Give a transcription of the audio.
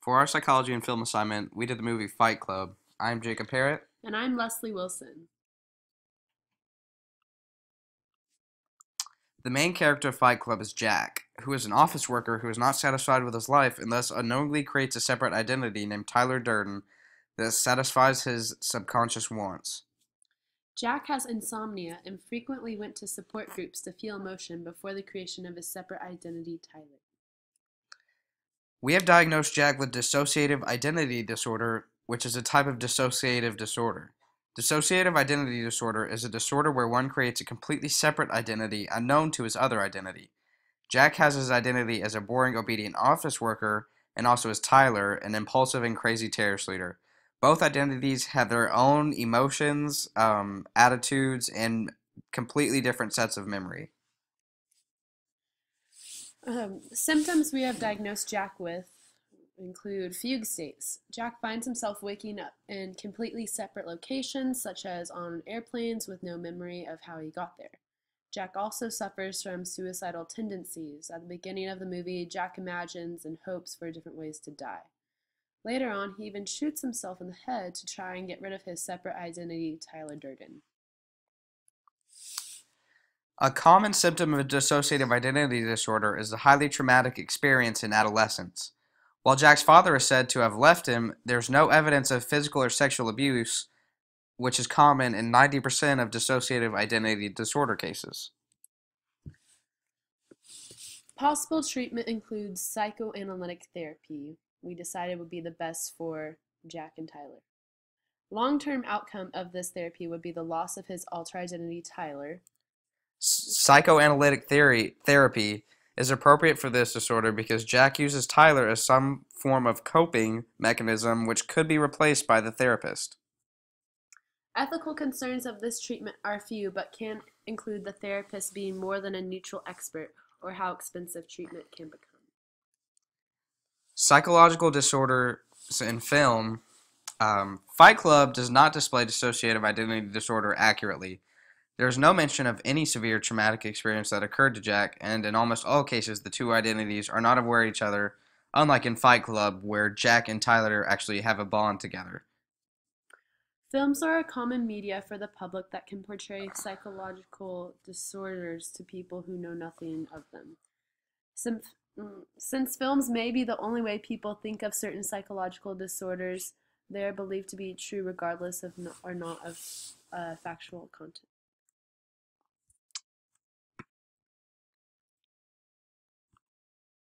For our psychology and film assignment, we did the movie Fight Club. I'm Jacob Parrott. And I'm Leslie Wilson. The main character of Fight Club is Jack, who is an office worker who is not satisfied with his life and thus unknowingly creates a separate identity named Tyler Durden that satisfies his subconscious wants. Jack has insomnia and frequently went to support groups to feel emotion before the creation of his separate identity, Tyler. We have diagnosed Jack with dissociative identity disorder, which is a type of dissociative disorder. Dissociative identity disorder is a disorder where one creates a completely separate identity unknown to his other identity. Jack has his identity as a boring, obedient office worker, and also as Tyler, an impulsive and crazy terrorist leader. Both identities have their own emotions, um, attitudes, and completely different sets of memory. Um, symptoms we have diagnosed Jack with include fugue states. Jack finds himself waking up in completely separate locations, such as on airplanes with no memory of how he got there. Jack also suffers from suicidal tendencies. At the beginning of the movie, Jack imagines and hopes for different ways to die. Later on, he even shoots himself in the head to try and get rid of his separate identity, Tyler Durden. A common symptom of dissociative identity disorder is the highly traumatic experience in adolescence. While Jack's father is said to have left him, there's no evidence of physical or sexual abuse, which is common in 90% of dissociative identity disorder cases. Possible treatment includes psychoanalytic therapy, we decided would be the best for Jack and Tyler. Long term outcome of this therapy would be the loss of his alter identity, Tyler, psychoanalytic theory therapy is appropriate for this disorder because Jack uses Tyler as some form of coping mechanism which could be replaced by the therapist. Ethical concerns of this treatment are few, but can include the therapist being more than a neutral expert or how expensive treatment can become. Psychological disorders in film um, Fight Club does not display dissociative identity disorder accurately. There is no mention of any severe traumatic experience that occurred to Jack, and in almost all cases, the two identities are not aware of each other, unlike in Fight Club, where Jack and Tyler actually have a bond together. Films are a common media for the public that can portray psychological disorders to people who know nothing of them. Since, mm, since films may be the only way people think of certain psychological disorders, they are believed to be true regardless of no, or not of uh, factual content.